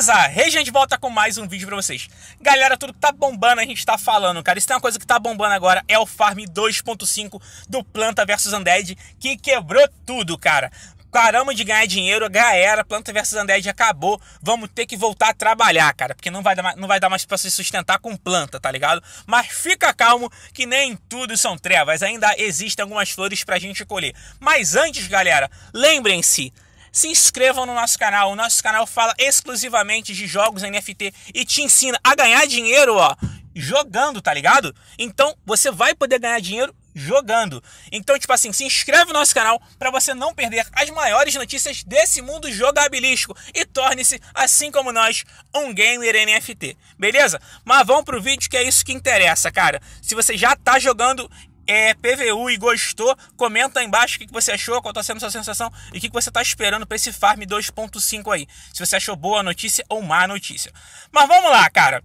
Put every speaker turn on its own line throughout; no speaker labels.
Beleza? Hey, gente, volta com mais um vídeo pra vocês. Galera, tudo que tá bombando a gente tá falando, cara. Isso tem uma coisa que tá bombando agora, é o Farm 2.5 do Planta vs Undead, que quebrou tudo, cara. Paramos de ganhar dinheiro, galera, Planta vs Undead acabou. Vamos ter que voltar a trabalhar, cara, porque não vai dar, não vai dar mais para se sustentar com planta, tá ligado? Mas fica calmo que nem tudo são trevas, ainda existem algumas flores pra gente colher. Mas antes, galera, lembrem-se, se inscrevam no nosso canal. O nosso canal fala exclusivamente de jogos NFT e te ensina a ganhar dinheiro, ó, jogando, tá ligado? Então você vai poder ganhar dinheiro jogando. Então, tipo assim, se inscreve no nosso canal para você não perder as maiores notícias desse mundo jogabilístico e torne-se, assim como nós, um gamer NFT. Beleza? Mas vamos pro vídeo que é isso que interessa, cara. Se você já tá jogando, é, PVU e gostou, comenta aí embaixo o que, você achou, qual está sendo a sua sensação e o que, que você está esperando para esse Farm 2.5 aí. Se você achou boa notícia ou má notícia. Mas vamos lá, cara.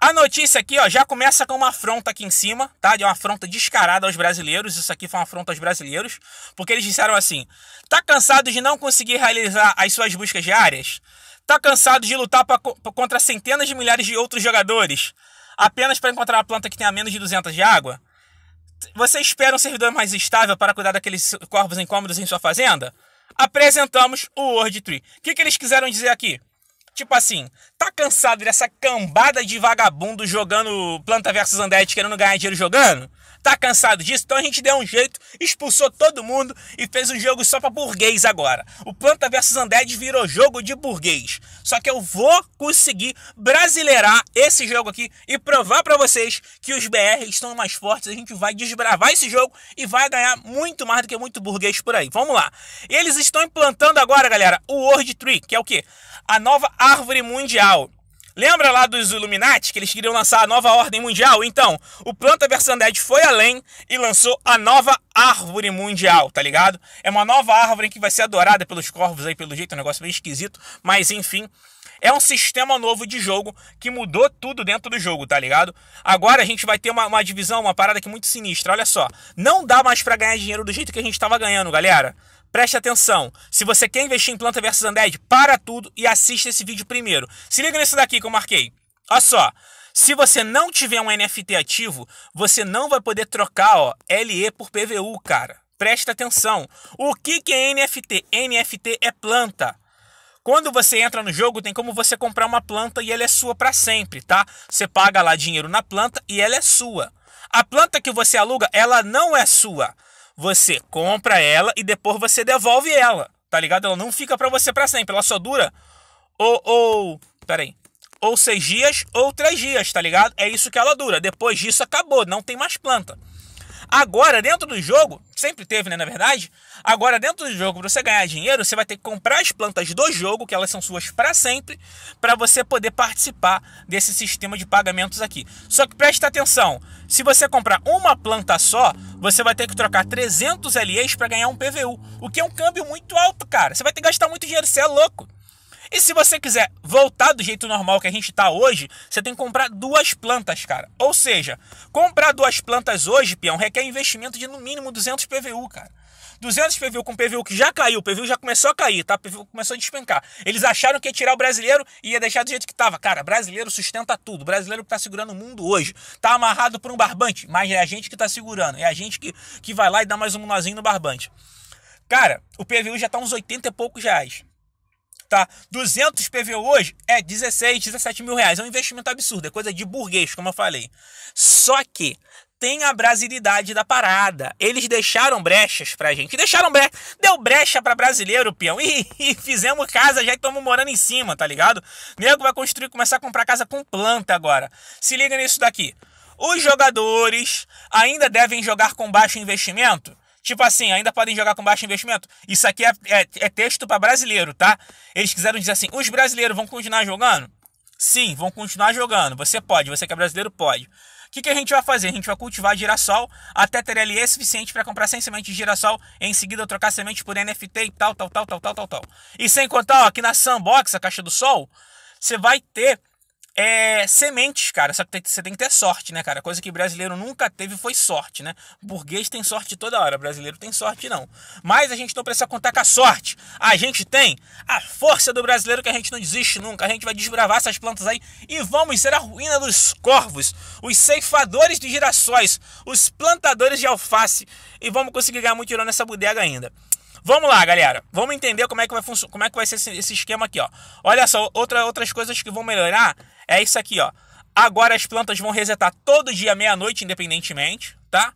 A notícia aqui, ó, já começa com uma afronta aqui em cima, tá? De uma afronta descarada aos brasileiros. Isso aqui foi uma afronta aos brasileiros, porque eles disseram assim: "Tá cansado de não conseguir realizar as suas buscas diárias? Tá cansado de lutar pra, pra, contra centenas de milhares de outros jogadores apenas para encontrar uma planta que tenha menos de 200 de água?" Você espera um servidor mais estável para cuidar daqueles corvos incômodos em sua fazenda? Apresentamos o Tree. O que, que eles quiseram dizer aqui? Tipo assim, tá cansado dessa cambada de vagabundo jogando Planta vs Undead querendo ganhar dinheiro jogando? Tá cansado disso? Então a gente deu um jeito, expulsou todo mundo e fez um jogo só para burguês agora. O Planta vs Undead virou jogo de burguês. Só que eu vou conseguir brasileirar esse jogo aqui e provar para vocês que os BR estão mais fortes. A gente vai desbravar esse jogo e vai ganhar muito mais do que muito burguês por aí. Vamos lá. Eles estão implantando agora, galera, o World Tree, que é o quê? A nova árvore mundial. Lembra lá dos Illuminati que eles queriam lançar a nova ordem mundial? Então, o Planta vs Dead foi além e lançou a nova árvore mundial, tá ligado? É uma nova árvore que vai ser adorada pelos corvos aí, pelo jeito, é um negócio meio esquisito, mas enfim. É um sistema novo de jogo que mudou tudo dentro do jogo, tá ligado? Agora a gente vai ter uma, uma divisão, uma parada que é muito sinistra. Olha só, não dá mais para ganhar dinheiro do jeito que a gente estava ganhando, galera. Preste atenção. Se você quer investir em planta versus undead, para tudo e assista esse vídeo primeiro. Se liga nesse daqui que eu marquei. Olha só. Se você não tiver um NFT ativo, você não vai poder trocar ó, LE por PVU, cara. Presta atenção. O que, que é NFT? NFT é planta. Quando você entra no jogo, tem como você comprar uma planta e ela é sua para sempre, tá? Você paga lá dinheiro na planta e ela é sua. A planta que você aluga, ela não é sua. Você compra ela e depois você devolve ela, tá ligado? Ela não fica para você para sempre, ela só dura ou ou, peraí, ou seis dias ou três dias, tá ligado? É isso que ela dura. Depois disso acabou, não tem mais planta. Agora, dentro do jogo, sempre teve, né, na verdade? Agora, dentro do jogo, para você ganhar dinheiro, você vai ter que comprar as plantas do jogo, que elas são suas para sempre, para você poder participar desse sistema de pagamentos aqui. Só que presta atenção, se você comprar uma planta só, você vai ter que trocar 300 LEs para ganhar um PVU, o que é um câmbio muito alto, cara. Você vai ter que gastar muito dinheiro, você é louco. E se você quiser voltar do jeito normal que a gente está hoje, você tem que comprar duas plantas, cara. Ou seja, comprar duas plantas hoje, peão, requer investimento de no mínimo 200 PVU, cara. 200 PVU com PVU que já caiu, o PVU já começou a cair, tá? O PVU começou a despencar. Eles acharam que ia tirar o brasileiro e ia deixar do jeito que tava. Cara, brasileiro sustenta tudo. Brasileiro que tá segurando o mundo hoje. Tá amarrado por um barbante, mas é a gente que tá segurando. É a gente que, que vai lá e dá mais um nozinho no barbante. Cara, o PVU já tá uns 80 e poucos reais tá? 200 PV hoje é 16, 17 mil reais. É um investimento absurdo, é coisa de burguês, como eu falei. Só que tem a brasilidade da parada. Eles deixaram brechas pra gente. Deixaram brecha. Deu brecha pra brasileiro, peão. E, e fizemos casa, já estamos morando em cima, tá ligado? Nego vai construir, começar a comprar casa com planta agora. Se liga nisso daqui. Os jogadores ainda devem jogar com baixo investimento? Tipo assim, ainda podem jogar com baixo investimento. Isso aqui é, é, é texto para brasileiro, tá? Eles quiseram dizer assim: os brasileiros vão continuar jogando? Sim, vão continuar jogando. Você pode, você que é brasileiro pode. O que, que a gente vai fazer? A gente vai cultivar girassol até ter LE é suficiente para comprar sem semente de girassol, em seguida trocar semente por NFT e tal, tal, tal, tal, tal, tal, tal. E sem contar, ó, aqui na Sandbox, a Caixa do Sol, você vai ter é, sementes, cara. Só que você tem que ter sorte, né, cara? Coisa que brasileiro nunca teve foi sorte, né? Burguês tem sorte toda hora, brasileiro tem sorte não. Mas a gente não precisa contar com a sorte. A gente tem a força do brasileiro que a gente não desiste nunca. A gente vai desbravar essas plantas aí e vamos ser a ruína dos corvos, os ceifadores de girassóis, os plantadores de alface e vamos conseguir ganhar muito dinheiro nessa bodega ainda. Vamos lá, galera. Vamos entender como é que vai funcionar, como é que vai ser esse, esquema aqui, ó. Olha só, outra, outras coisas que vão melhorar é isso aqui, ó. Agora as plantas vão resetar todo dia, meia-noite, independentemente, tá?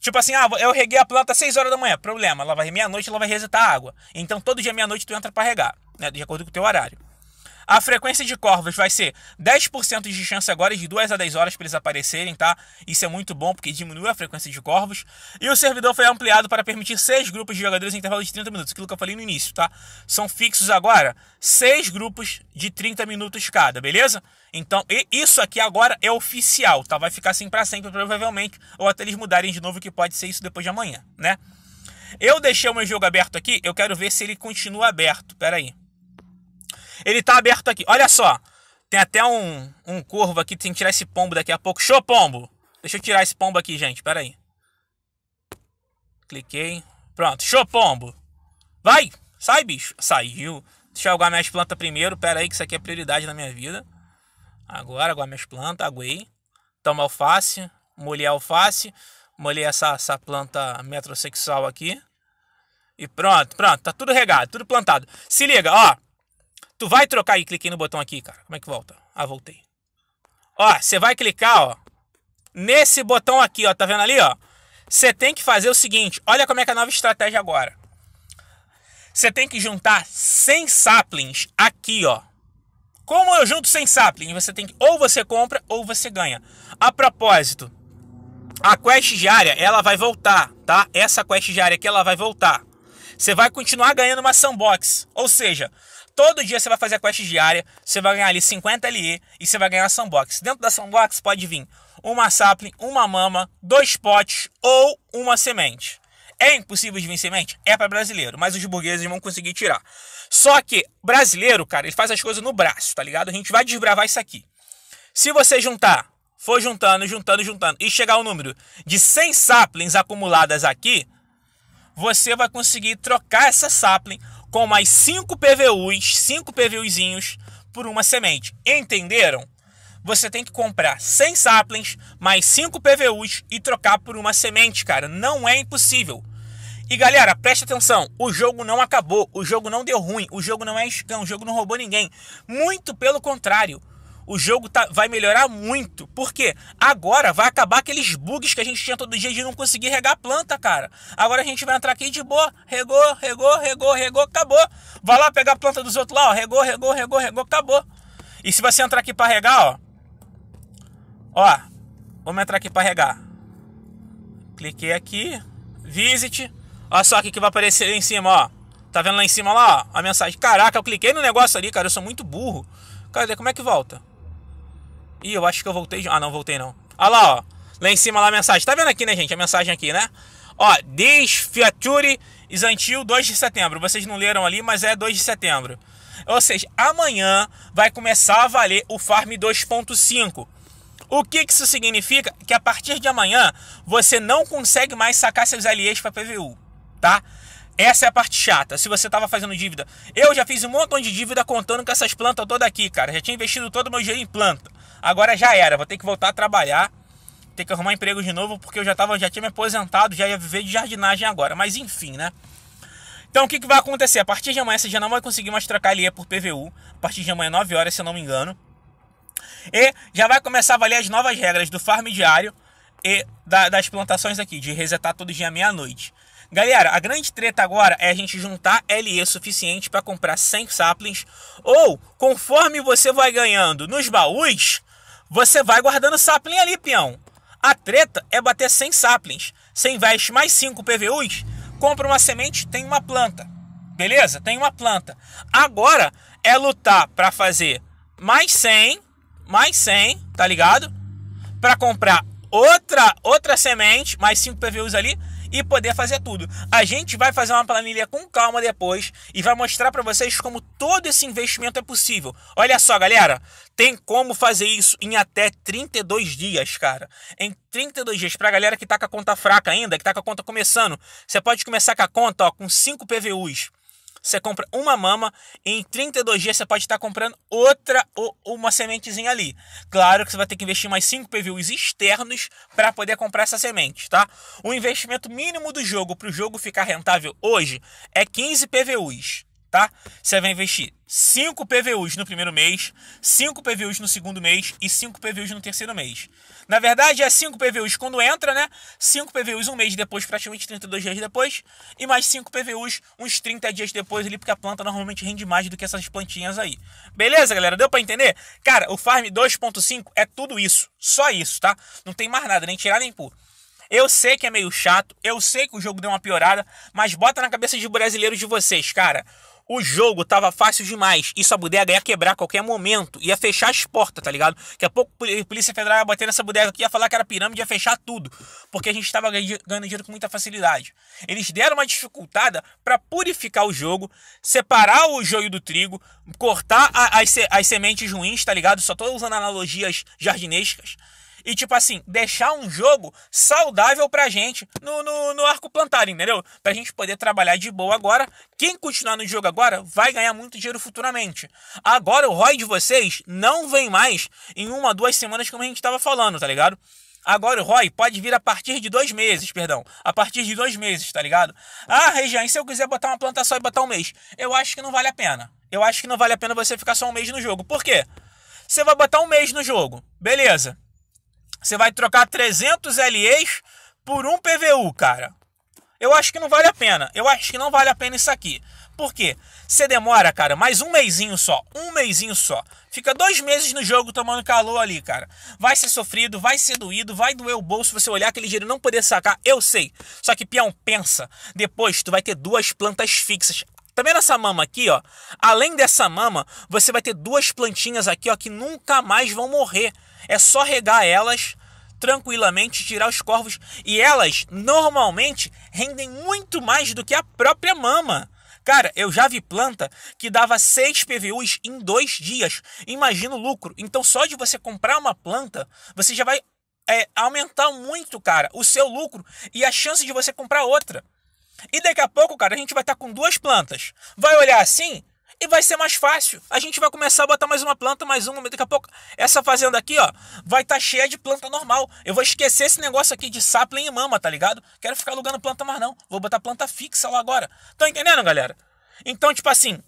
Tipo assim, ah, eu reguei a planta às 6 horas da manhã. Problema, ela vai meia-noite, ela vai resetar a água. Então todo dia, meia-noite, tu entra para regar, né? De acordo com o teu horário. A frequência de corvos vai ser 10% de chance agora de 2 a 10 horas para eles aparecerem, tá? Isso é muito bom porque diminui a frequência de corvos. E o servidor foi ampliado para permitir 6 grupos de jogadores em intervalo de 30 minutos, aquilo que eu falei no início, tá? São fixos agora 6 grupos de 30 minutos cada, beleza? Então, isso aqui agora é oficial, tá? Vai ficar assim para sempre, provavelmente, ou até eles mudarem de novo, que pode ser isso depois de amanhã, né? Eu deixei o meu jogo aberto aqui, eu quero ver se ele continua aberto. Pera aí. Ele tá aberto aqui. Olha só. Tem até um, um corvo aqui. Tem que tirar esse pombo daqui a pouco. Show, pombo! Deixa eu tirar esse pombo aqui, gente. Pera aí. Cliquei. Pronto. Show, pombo! Vai! Sai, bicho! Saiu. Deixa eu aguar minhas plantas primeiro. Pera aí, que isso aqui é prioridade na minha vida. Agora, aguar minhas plantas. Aguei. Toma alface. Molhei a alface. Molhei essa, essa planta metrosexual aqui. E pronto, pronto, tá tudo regado, tudo plantado. Se liga, ó. Tu vai trocar e cliquei no botão aqui, cara. Como é que volta? Ah, voltei. Ó, você vai clicar, ó, nesse botão aqui, ó, tá vendo ali, ó? Você tem que fazer o seguinte, olha como é que é a nova estratégia agora. Você tem que juntar 100 saplings aqui, ó. Como eu junto 100 saplings? Você tem que, ou você compra ou você ganha. A propósito, a quest diária, ela vai voltar, tá? Essa quest diária aqui, ela vai voltar. Você vai continuar ganhando uma sandbox. Ou seja, Todo dia você vai fazer a quest diária, você vai ganhar ali 50 LE e você vai ganhar a sandbox. Dentro da sandbox pode vir uma sapling, uma mama, dois potes ou uma semente. É impossível de vir semente? É para brasileiro, mas os burgueses vão conseguir tirar. Só que brasileiro, cara, ele faz as coisas no braço, tá ligado? A gente vai desbravar isso aqui. Se você juntar, for juntando, juntando, juntando e chegar ao número de 100 saplings acumuladas aqui, você vai conseguir trocar essa sapling com mais 5 PVUs, 5 PVUzinhos por uma semente. Entenderam? Você tem que comprar 100 saplings, mais 5 PVUs e trocar por uma semente, cara. Não é impossível. E galera, preste atenção, o jogo não acabou, o jogo não deu ruim, o jogo não é escão, o jogo não roubou ninguém. Muito pelo contrário o jogo tá, vai melhorar muito. Porque agora vai acabar aqueles bugs que a gente tinha todo dia de não conseguir regar a planta, cara. Agora a gente vai entrar aqui de boa, regou, regou, regou, regou, acabou. Vai lá pegar a planta dos outros lá, ó, regou, regou, regou, regou, acabou. E se você entrar aqui para regar, ó. Ó, vamos entrar aqui para regar. Cliquei aqui, visit. Olha só o que vai aparecer ali em cima, ó. Tá vendo lá em cima lá, ó, a mensagem. Caraca, eu cliquei no negócio ali, cara, eu sou muito burro. Cadê? Como é que volta? Ih, eu acho que eu voltei Ah, não, voltei não. Olha lá, ó. Lá em cima lá a mensagem. Tá vendo aqui, né, gente? A mensagem aqui, né? Ó, desfiature Isantil 2 de setembro. Vocês não leram ali, mas é 2 de setembro. Ou seja, amanhã vai começar a valer o Farm 2.5. O que, que isso significa? Que a partir de amanhã você não consegue mais sacar seus LEs para PVU, tá? Essa é a parte chata. Se você tava fazendo dívida, eu já fiz um montão de dívida contando com essas plantas toda aqui, cara. Já tinha investido todo o meu dinheiro em planta. Agora já era, vou ter que voltar a trabalhar, ter que arrumar emprego de novo, porque eu já, tava, já tinha me aposentado, já ia viver de jardinagem agora. Mas enfim, né? Então o que, que vai acontecer? A partir de amanhã você já não vai conseguir mais trocar LE por PVU. A partir de amanhã, 9 horas, se eu não me engano. E já vai começar a valer as novas regras do farm diário e da, das plantações aqui, de resetar todo dia meia-noite. Galera, a grande treta agora é a gente juntar LE suficiente para comprar 100 saplings ou, conforme você vai ganhando nos baús, você vai guardando sapling ali, peão. A treta é bater 100 saplings. Você investe mais 5 PVUs, compra uma semente, tem uma planta. Beleza? Tem uma planta. Agora é lutar para fazer mais 100, mais 100, tá ligado? Para comprar outra outra semente, mais 5 PVUs ali e poder fazer tudo. A gente vai fazer uma planilha com calma depois e vai mostrar para vocês como todo esse investimento é possível. Olha só, galera, tem como fazer isso em até 32 dias, cara. Em 32 dias para a galera que tá com a conta fraca ainda, que tá com a conta começando, você pode começar com a conta, ó, com 5 PVUs você compra uma mama, em 32 dias você pode estar comprando outra ou uma sementezinha ali. Claro que você vai ter que investir mais 5 PVUs externos para poder comprar essa semente, tá? O investimento mínimo do jogo para o jogo ficar rentável hoje é 15 PVUs tá? Você vai investir 5 PVUs no primeiro mês, 5 PVUs no segundo mês e 5 PVUs no terceiro mês. Na verdade, é 5 PVUs quando entra, né? 5 PVUs um mês depois, praticamente 32 dias depois, e mais 5 PVUs uns 30 dias depois ali, porque a planta normalmente rende mais do que essas plantinhas aí. Beleza, galera? Deu para entender? Cara, o Farm 2.5 é tudo isso, só isso, tá? Não tem mais nada, nem tirar nem pôr. Eu sei que é meio chato, eu sei que o jogo deu uma piorada, mas bota na cabeça de brasileiros de vocês, cara. O jogo tava fácil demais. Isso a bodega ia quebrar a qualquer momento. Ia fechar as portas, tá ligado? Daqui a pouco a Polícia Federal ia bater nessa bodega aqui, ia falar que era pirâmide, ia fechar tudo. Porque a gente tava ganhando dinheiro com muita facilidade. Eles deram uma dificultada para purificar o jogo, separar o joio do trigo, cortar a, as, as sementes ruins, tá ligado? Só tô usando analogias jardinescas e, tipo assim, deixar um jogo saudável pra gente no, no, no arco plantar, entendeu? Pra gente poder trabalhar de boa agora. Quem continuar no jogo agora vai ganhar muito dinheiro futuramente. Agora o ROI de vocês não vem mais em uma, duas semanas, como a gente tava falando, tá ligado? Agora o ROI pode vir a partir de dois meses, perdão. A partir de dois meses, tá ligado? Ah, Regiane, se eu quiser botar uma planta só e botar um mês, eu acho que não vale a pena. Eu acho que não vale a pena você ficar só um mês no jogo. Por quê? Você vai botar um mês no jogo, beleza. Você vai trocar 300 LEs por um PVU, cara. Eu acho que não vale a pena. Eu acho que não vale a pena isso aqui. Por quê? Você demora, cara, mais um mêsinho só. Um mêsinho só. Fica dois meses no jogo tomando calor ali, cara. Vai ser sofrido, vai ser doído, vai doer o bolso você olhar aquele dinheiro não poder sacar. Eu sei. Só que, peão, pensa. Depois tu vai ter duas plantas fixas. Tá vendo essa mama aqui, ó? Além dessa mama, você vai ter duas plantinhas aqui, ó, que nunca mais vão morrer. É só regar elas tranquilamente, tirar os corvos e elas normalmente rendem muito mais do que a própria mama. Cara, eu já vi planta que dava 6 PVUs em dois dias. Imagina o lucro. Então, só de você comprar uma planta, você já vai é, aumentar muito, cara, o seu lucro e a chance de você comprar outra. E daqui a pouco, cara, a gente vai estar tá com duas plantas. Vai olhar assim, e vai ser mais fácil. A gente vai começar a botar mais uma planta, mais uma, daqui a pouco essa fazenda aqui, ó, vai estar tá cheia de planta normal. Eu vou esquecer esse negócio aqui de sapling e mama, tá ligado? Quero ficar alugando planta mais não. Vou botar planta fixa lá agora. Tá entendendo, galera? Então, tipo assim,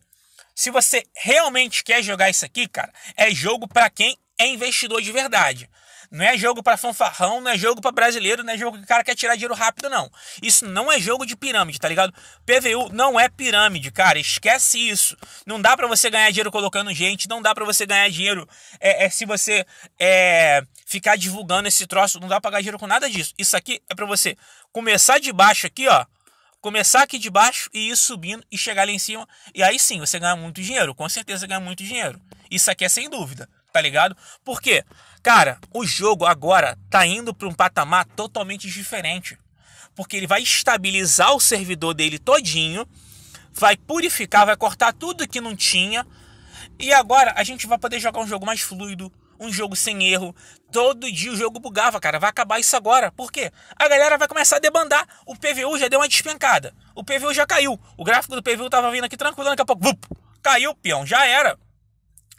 se você realmente quer jogar isso aqui, cara, é jogo para quem é investidor de verdade. Não é jogo para fanfarrão, não é jogo para brasileiro, não é jogo que o cara quer tirar dinheiro rápido, não. Isso não é jogo de pirâmide, tá ligado? PVU não é pirâmide, cara. Esquece isso. Não dá para você ganhar dinheiro colocando gente, não dá para você ganhar dinheiro é, é se você é, ficar divulgando esse troço. Não dá pra ganhar dinheiro com nada disso. Isso aqui é para você começar de baixo aqui, ó começar aqui de baixo e ir subindo e chegar lá em cima. E aí sim, você ganha muito dinheiro, com certeza ganha muito dinheiro. Isso aqui é sem dúvida, tá ligado? Por quê? Cara, o jogo agora tá indo para um patamar totalmente diferente. Porque ele vai estabilizar o servidor dele todinho, vai purificar, vai cortar tudo que não tinha. E agora a gente vai poder jogar um jogo mais fluido, um jogo sem erro. Todo dia o jogo bugava, cara. Vai acabar isso agora. Por quê? A galera vai começar a debandar. O PVU já deu uma despencada. O PVU já caiu. O gráfico do PVU tava vindo aqui tranquilo, daqui a pouco. Vup, caiu, peão. Já era.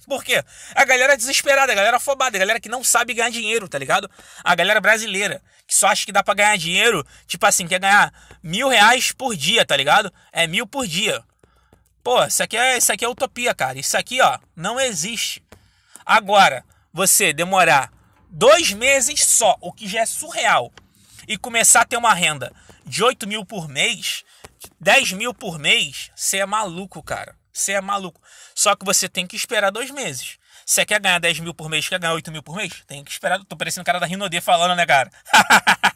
Por quê? A galera é desesperada, a galera é afobada, a galera que não sabe ganhar dinheiro, tá ligado? A galera brasileira, que só acha que dá pra ganhar dinheiro, tipo assim, quer ganhar mil reais por dia, tá ligado? É mil por dia. Pô, isso aqui é, isso aqui é utopia, cara. Isso aqui, ó, não existe. Agora, você demorar dois meses só, o que já é surreal, e começar a ter uma renda de 8 mil por mês, 10 mil por mês, você é maluco, cara. Você é maluco. Só que você tem que esperar dois meses. Você quer ganhar 10 mil por mês, quer ganhar 8 mil por mês? Tem que esperar. Tô parecendo o cara da Rinodê falando, né, cara?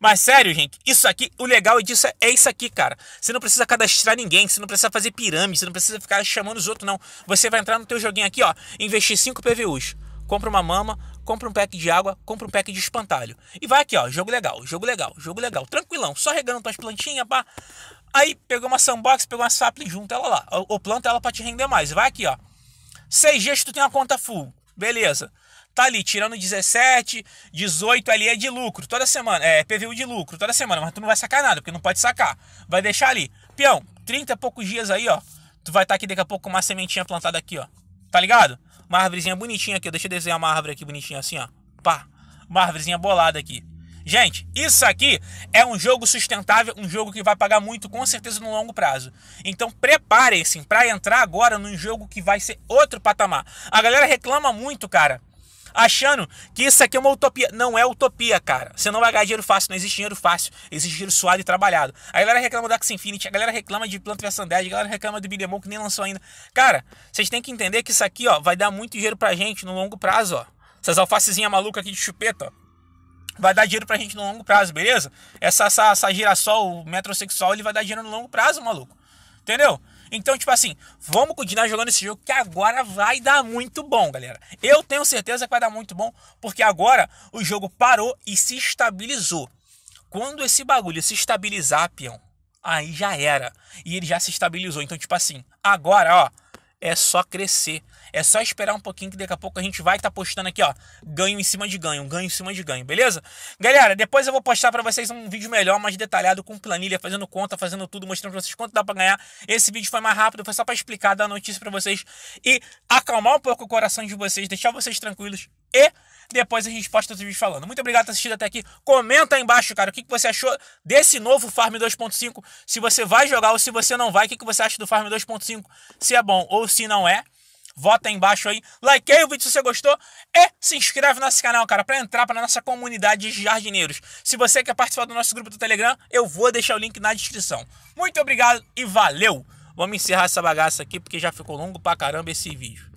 Mas sério, gente, isso aqui, o legal disso é, é isso aqui, cara. Você não precisa cadastrar ninguém, você não precisa fazer pirâmide, você não precisa ficar chamando os outros, não. Você vai entrar no teu joguinho aqui, ó, investir 5 PVUs. Compra uma mama, compra um pack de água, compra um pack de espantalho. E vai aqui, ó, jogo legal, jogo legal, jogo legal. Tranquilão, só regando tuas plantinhas, pá. Aí pegou uma sandbox, pegou uma sapling, junta ela lá. Ou planta ela para te render mais. Vai aqui, ó. Seis dias tu tem uma conta full. Beleza. Tá ali, tirando 17, 18 ali é de lucro. Toda semana. É PVU de lucro, toda semana. Mas tu não vai sacar nada, porque não pode sacar. Vai deixar ali. Peão, 30 e poucos dias aí, ó. Tu vai estar tá aqui daqui a pouco com uma sementinha plantada aqui, ó. Tá ligado? Uma árvorezinha bonitinha aqui, Deixa eu desenhar uma árvore aqui bonitinha assim, ó. Pá. Uma árvorezinha bolada aqui. Gente, isso aqui é um jogo sustentável, um jogo que vai pagar muito com certeza no longo prazo. Então preparem-se para entrar agora num jogo que vai ser outro patamar. A galera reclama muito, cara achando que isso aqui é uma utopia. Não é utopia, cara. Você não vai ganhar dinheiro fácil, não existe dinheiro fácil, existe dinheiro suado e trabalhado. A galera reclama do Axie Infinity, a galera reclama de Planta vs 10, a galera reclama do Billiamon que nem lançou ainda. Cara, vocês têm que entender que isso aqui, ó, vai dar muito dinheiro pra gente no longo prazo, ó. Essas alfacezinhas malucas aqui de chupeta, ó vai dar dinheiro pra gente no longo prazo, beleza? Essa, essa, essa girassol metrosexual, ele vai dar dinheiro no longo prazo, maluco. Entendeu? Então, tipo assim, vamos continuar jogando esse jogo que agora vai dar muito bom, galera. Eu tenho certeza que vai dar muito bom, porque agora o jogo parou e se estabilizou. Quando esse bagulho se estabilizar, peão, aí já era. E ele já se estabilizou. Então, tipo assim, agora, ó, é só crescer. É só esperar um pouquinho que daqui a pouco a gente vai estar tá postando aqui, ó, ganho em cima de ganho, ganho em cima de ganho, beleza? Galera, depois eu vou postar para vocês um vídeo melhor, mais detalhado, com planilha, fazendo conta, fazendo tudo, mostrando para vocês quanto dá para ganhar. Esse vídeo foi mais rápido, foi só para explicar, dar notícia para vocês e acalmar um pouco o coração de vocês, deixar vocês tranquilos e depois a gente posta outro vídeo falando. Muito obrigado por ter assistido até aqui. Comenta aí embaixo, cara, o que, que você achou desse novo Farm 2.5, se você vai jogar ou se você não vai, o que, que você acha do Farm 2.5, se é bom ou se não é vota aí embaixo aí, likei o vídeo se você gostou e se inscreve no nosso canal, cara, para entrar para nossa comunidade de jardineiros. Se você quer participar do nosso grupo do Telegram, eu vou deixar o link na descrição. Muito obrigado e valeu! Vamos encerrar essa bagaça aqui porque já ficou longo pra caramba esse vídeo.